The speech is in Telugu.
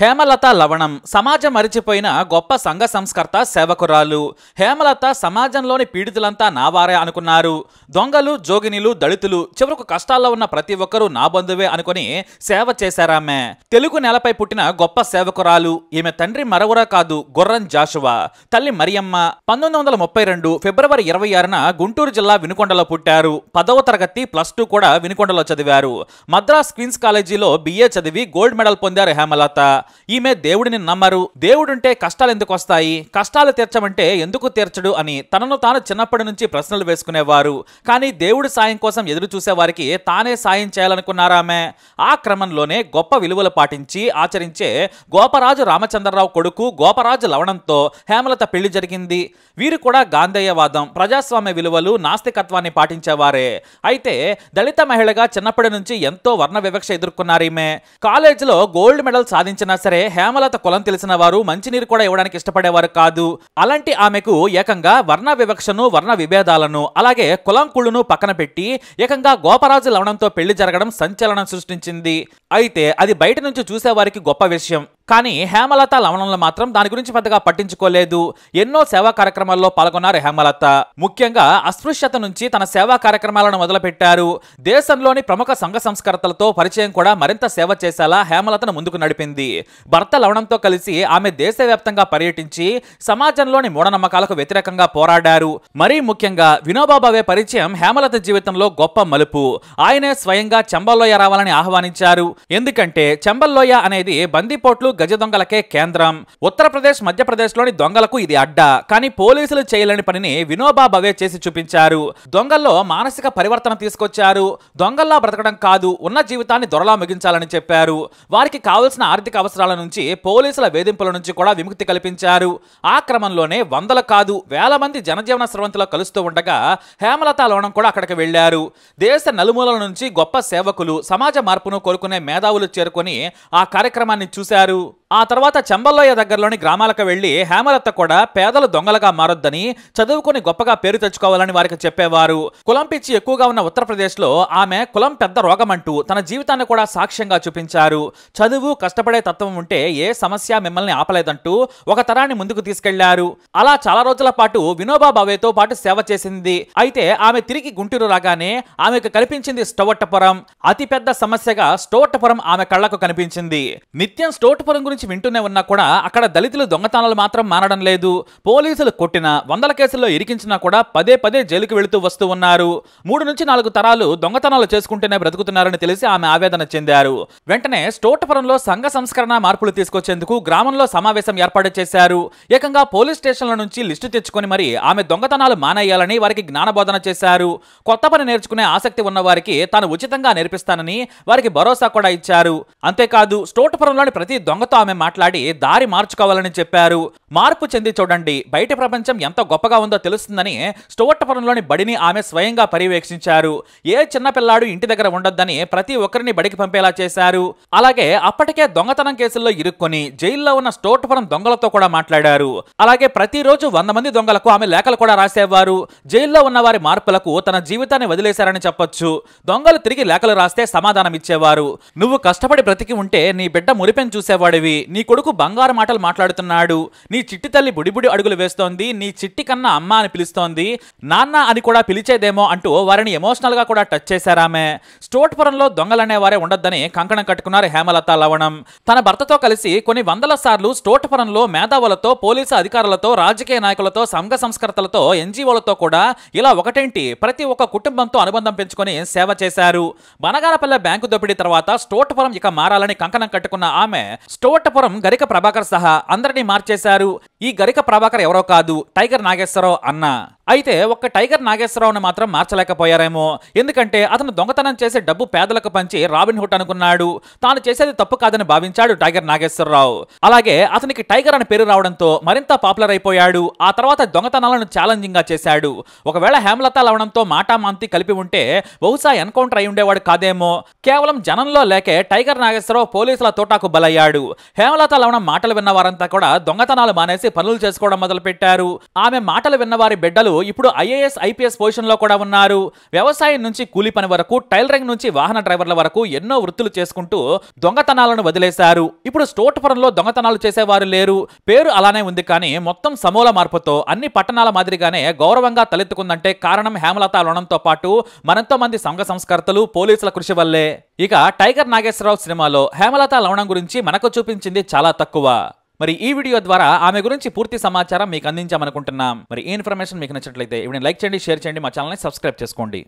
హేమలత లవణం సమాజం మరిచిపోయిన గొప్ప సంఘ సంస్కర్త సేవకురాలు హేమలత సమాజంలోని పీడితులంతా నావారే అనుకున్నారు దొంగలు జోగినిలు దళితులు చివరకు కష్టాల్లో ఉన్న ప్రతి ఒక్కరూ నా బంధువే అనుకుని సేవ చేశారామె తెలుగు నెలపై పుట్టిన గొప్ప సేవకురాలు ఈమె తండ్రి మరవురా కాదు గుర్రం జాషువా తల్లి మరియమ్మ పంతొమ్మిది వందల ముప్పై రెండు ఫిబ్రవరి ఇరవై ఆరున గుంటూరు జిల్లా వినుకొండలో పుట్టారు పదవ తరగతి ప్లస్ టూ కూడా వినుకొండలో చదివారు మద్రాస్ క్వీన్స్ కాలేజీలో బిఏ చదివి గోల్డ్ మెడల్ పొందారు హేమలత ఈమె దేవుడిని నమ్మరు దేవుడుంటే కష్టాలు ఎందుకు వస్తాయి కష్టాలు తీర్చమంటే ఎందుకు తీర్చడు అని తనను తాను చిన్నప్పటి నుంచి ప్రశ్నలు వేసుకునేవారు కానీ దేవుడి సాయం కోసం ఎదురు చూసేవారికి తానే సాయం చేయాలనుకున్నారామె ఆ క్రమంలోనే గొప్ప విలువలు పాటించి ఆచరించే గోపరాజు రామచంద్రరావు కొడుకు గోపరాజు లవణంతో హేమలత పెళ్లి జరిగింది వీరు కూడా గాంధేయవాదం ప్రజాస్వామ్య విలువలు నాస్తికత్వాన్ని పాటించేవారే అయితే దళిత మహిళగా చిన్నప్పటి నుంచి ఎంతో వర్ణ వివక్ష ఎదుర్కొన్నారీమే కాలేజీలో గోల్డ్ మెడల్ సాధించిన సరే హేమలత కులం తెలిసిన వారు మంచినీరు కూడా ఇవ్వడానికి ఇష్టపడేవారు కాదు అలాంటి ఆమెకు ఏకంగా వర్ణ వివక్షను వర్ణ విభేదాలను అలాగే కులం కుళ్ళును పక్కన పెట్టి ఏకంగా గోపరాజు లవణంతో పెళ్లి జరగడం సంచలనం సృష్టించింది అయితే అది బయట నుంచి చూసేవారికి గొప్ప విషయం కానీ హేమలత లవణంలో మాత్రం దాని గురించి పెద్దగా పట్టించుకోలేదు ఎన్నో సేవా కార్యక్రమాల్లో పాల్గొన్నారు హేమలత ముఖ్యంగా అస్పృశ్యత నుంచి తన సేవా కార్యక్రమాలను మొదలుపెట్టారు దేశంలోని ప్రముఖ సంఘ సంస్కర్తలతో పరిచయం కూడా మరింత సేవ చేసేలా హేమలతను ముందుకు నడిపింది భర్త లవణంతో కలిసి ఆమె దేశవ్యాప్తంగా పర్యటించి సమాజంలోని మూఢనమ్మకాలకు వ్యతిరేకంగా పోరాడారు మరీ ముఖ్యంగా వినోబాబావే పరిచయం హేమలత జీవితంలో గొప్ప మలుపు ఆయనే స్వయంగా చెంబల్లోయ రావాలని ఆహ్వానించారు ఎందుకంటే చెంబల్లోయ అనేది బందిపోట్లు గజ దొంగలకే కేంద్రం ఉత్తరప్రదేశ్ మధ్యప్రదేశ్లోని దొంగలకు ఇది అడ్డా కానీ పోలీసులు చేయలేని పనిని వినోబా భవే చేసి చూపించారు దొంగల్లో మానసిక పరివర్తన తీసుకొచ్చారు దొంగల్లా బ్రతకడం కాదు ఉన్న జీవితాన్ని దొరలా ముగించాలని చెప్పారు వారికి కావలసిన ఆర్థిక అవసరాల నుంచి పోలీసుల వేధింపుల నుంచి కూడా విముక్తి కల్పించారు ఆ క్రమంలోనే వందల కాదు వేల మంది జనజీవన స్రవంతిలో కలుస్తూ ఉండగా హేమలతా లోనం కూడా అక్కడికి వెళ్లారు దేశ నలుమూలల నుంచి గొప్ప సేవకులు సమాజ మార్పును కోరుకునే మేధావులు చేరుకొని ఆ కార్యక్రమాన్ని చూశారు you ఆ తర్వాత చెంబల్లోయ దగ్గరలోని గ్రామాలకు వెళ్లి హేమలత కూడా పేదలు దొంగలుగా మారొద్దని చదువుకుని గొప్పగా పేరు తెచ్చుకోవాలని వారికి చెప్పేవారు కులం పిచ్చి ఎక్కువగా ఉన్న ఉత్తరప్రదేశ్లో ఆమె కులం పెద్ద రోగమంటూ తన జీవితాన్ని కూడా సాక్ష్యంగా చూపించారు చదువు కష్టపడే తత్వం ఉంటే ఏ సమస్య మిమ్మల్ని ఆపలేదంటూ ఒక తరాన్ని ముందుకు తీసుకెళ్లారు అలా చాలా రోజుల పాటు వినోబా భావేతో పాటు సేవ చేసింది అయితే ఆమె తిరిగి గుంటూరు రాగానే ఆమెకు కనిపించింది స్టోవట్టపురం అతిపెద్ద సమస్యగా స్టోవట్టపురం ఆమె కళ్లకు కనిపించింది నిత్యం స్టోవట్టపురం గురించి గురించి వింటూనే ఉన్నా కూడా అక్కడ దళితులు దొంగతనాలు మాత్రం మానడం లేదు పోలీసులు కొట్టిన వందల కేసుల్లో ఇరికించినా కూడా పదే పదే జైలుకు వెళుతూ వస్తూ ఉన్నారు మూడు నుంచి నాలుగు తరాలు దొంగతనాలు చేసుకుంటేనే బ్రతుకుతున్నారని తెలిసి ఆమె ఆవేదన చెందారు వెంటనే స్టోటపురంలో సంఘ సంస్కరణ మార్పులు తీసుకొచ్చేందుకు గ్రామంలో సమావేశం ఏర్పాటు చేశారు ఏకంగా పోలీస్ స్టేషన్ల నుంచి లిస్టు తెచ్చుకొని మరి ఆమె దొంగతనాలు మానేయాలని వారికి జ్ఞానబోధన చేశారు కొత్త పని నేర్చుకునే ఆసక్తి ఉన్న వారికి తాను ఉచితంగా నేర్పిస్తానని వారికి భరోసా కూడా ఇచ్చారు అంతేకాదు స్టోటపురంలోని ప్రతి దొంగతో ఆమె మాట్లాడి దారి మార్చుకోవాలని చెప్పారు మార్పు చెంది చూడండి బయట ప్రపంచం ఎంత గొప్పగా ఉందో తెలుస్తుందని స్టోవర్టపురంలోని బడిని ఆమె స్వయంగా పర్యవేక్షించారు ఏ చిన్నపిల్లాడు ఇంటి దగ్గర ఉండొద్దని ప్రతి ఒక్కరిని బడికి పంపేలా చేశారు అలాగే అప్పటికే దొంగతనం కేసుల్లో ఇరుక్కొని జైల్లో ఉన్న స్టోర్టపురం దొంగలతో కూడా మాట్లాడారు అలాగే ప్రతిరోజు వంద మంది దొంగలకు ఆమె లేఖలు కూడా రాసేవారు జైల్లో ఉన్న వారి మార్పులకు తన జీవితాన్ని వదిలేశారని చెప్పొచ్చు దొంగలు తిరిగి లేఖలు రాస్తే సమాధానం ఇచ్చేవారు నువ్వు కష్టపడి బ్రతికి ఉంటే నీ బిడ్డ మురిపెని చూసేవాడివి నీ కొడుకు బంగారు మాటలు మాట్లాడుతున్నాడు నీ చిట్టి తల్లి బుడిబుడి అడుగులు వేస్తోంది నీ చిట్టి కన్నా అమ్మ అని పిలుస్తోంది నాన్న అని కూడా పిలిచేదేమో అంటూ వారిని ఎమోషనల్ గా కూడా టచ్ చేశారామె స్టోట్పురంలో దొంగలనే వారే ఉండొద్దని కంకణం కట్టుకున్నారు హేమలత లవణం తన భర్తతో కలిసి కొన్ని వందల సార్లు స్టోట్పురంలో మేధావులతో పోలీసు అధికారులతో రాజకీయ నాయకులతో సంఘ సంస్కర్తలతో ఎన్జిఓలతో కూడా ఇలా ఒకటేంటి ప్రతి ఒక్క కుటుంబంతో అనుబంధం పెంచుకొని సేవ చేశారు బనగానపల్లె బ్యాంకు దోపిడీ తర్వాత స్టోట్పురం ఇక మారాలని కంకణం కట్టుకున్న ఆమె స్టోట్ కట్టపురం గరిక ప్రభాకర్ సహా అందరినీ మార్చేశారు ఈ గరిక ప్రభాకర్ ఎవరో కాదు టైగర్ నాగేశ్వరరావు అన్న అయితే ఒక్క టైగర్ నాగేశ్వరరావుని మాత్రం మార్చలేకపోయారేమో ఎందుకంటే అతను దొంగతనం చేసే డబ్బు పేదలకు పంచి రాబిన్ హుడ్ అనుకున్నాడు తాను చేసేది తప్పు కాదని భావించాడు టైగర్ నాగేశ్వరరావు అలాగే అతనికి టైగర్ అని పేరు రావడంతో మరింత పాపులర్ అయిపోయాడు ఆ తర్వాత దొంగతనాలను ఛాలెంజింగ్ గా చేశాడు ఒకవేళ హేమలత లవణంతో మాంతి కలిపి ఉంటే బహుశా ఎన్కౌంటర్ అయి ఉండేవాడు కాదేమో కేవలం జనంలో లేకే టైగర్ నాగేశ్వరరావు పోలీసుల తోటాకు బలయ్యాడు హేమలత లవణం మాటలు విన్నవారంతా కూడా దొంగతనాలు మానేసి కలిసి పనులు చేసుకోవడం మొదలుపెట్టారు ఆమె మాటలు విన్నవారి బిడ్డలు ఇప్పుడు ఐఏఎస్ ఐపీఎస్ పొజిషన్లో కూడా ఉన్నారు వ్యవసాయం నుంచి కూలి పని వరకు టైలరింగ్ నుంచి వాహన డ్రైవర్ల వరకు ఎన్నో వృత్తులు చేసుకుంటూ దొంగతనాలను వదిలేశారు ఇప్పుడు స్టోట్పురంలో దొంగతనాలు చేసేవారు లేరు పేరు అలానే ఉంది కానీ మొత్తం సమూల మార్పుతో అన్ని పట్టణాల మాదిరిగానే గౌరవంగా తలెత్తుకుందంటే కారణం హేమలత లోణంతో పాటు మరెంతో మంది సంఘ సంస్కర్తలు పోలీసుల కృషి వల్లే ఇక టైగర్ నాగేశ్వరరావు సినిమాలో హేమలత లవణం గురించి మనకు చూపించింది చాలా తక్కువ మరి ఈ వీడియో ద్వారా ఆమె గురించి పూర్తి సమాచారం మీకు అందించామనుకుంటున్నాం మరి ఈ ఇన్ఫర్మేషన్ మీకు నచ్చినట్లయితే ఇవి లైక్ చేయండి షేర్ చేయండి మా ఛానల్ని సబ్స్క్రైబ్ చేసుకోండి